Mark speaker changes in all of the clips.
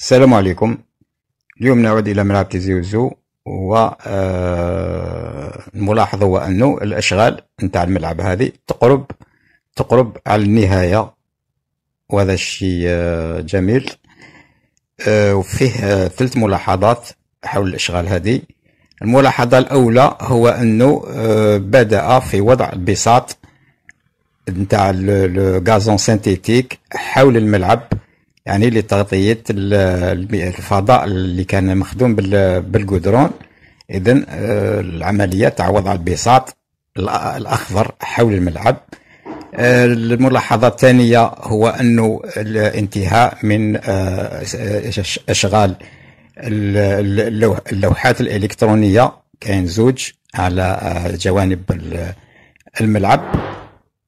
Speaker 1: السلام عليكم اليوم نعود إلى ملعب تيزي وزو و الملاحظ آه، هو أنه الأشغال نتاع الملعب هذه تقرب تقرب على النهاية وهذا الشيء آه، جميل آه، وفيه ثلاث ملاحظات حول الأشغال هذه الملاحظة الأولى هو أنه بدأ في وضع البساط نتاع الغازون سينتيتيك حول الملعب يعني لتغطية الفضاء اللي كان مخدوم بالقدرون إذا آه، العملية تعوض على البساط الأخضر حول الملعب آه، الملاحظة الثانية هو أنه الانتهاء من آه، أشغال اللوحات الإلكترونية كاين زوج على جوانب الملعب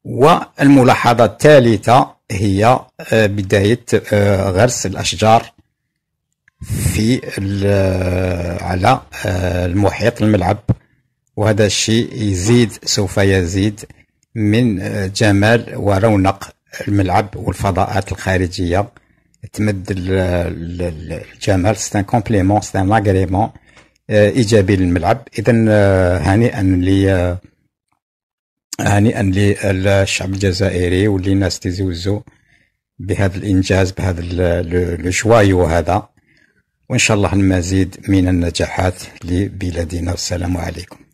Speaker 1: والملاحظة الثالثة هي آه، بداية آه، غرس الأشجار في آه، على المحيط الملعب وهذا الشيء يزيد سوف يزيد من جمال ورونق الملعب والفضاءات الخارجية تمد الجمال سي ان كومبليمون سي ان ايجابي للملعب اذا هنيئا لي هنيئا للشعب الجزائري واللي تيزوزو بهذا الانجاز بهذا الجوايو هذا وان شاء الله المزيد من النجاحات لبلادنا والسلام عليكم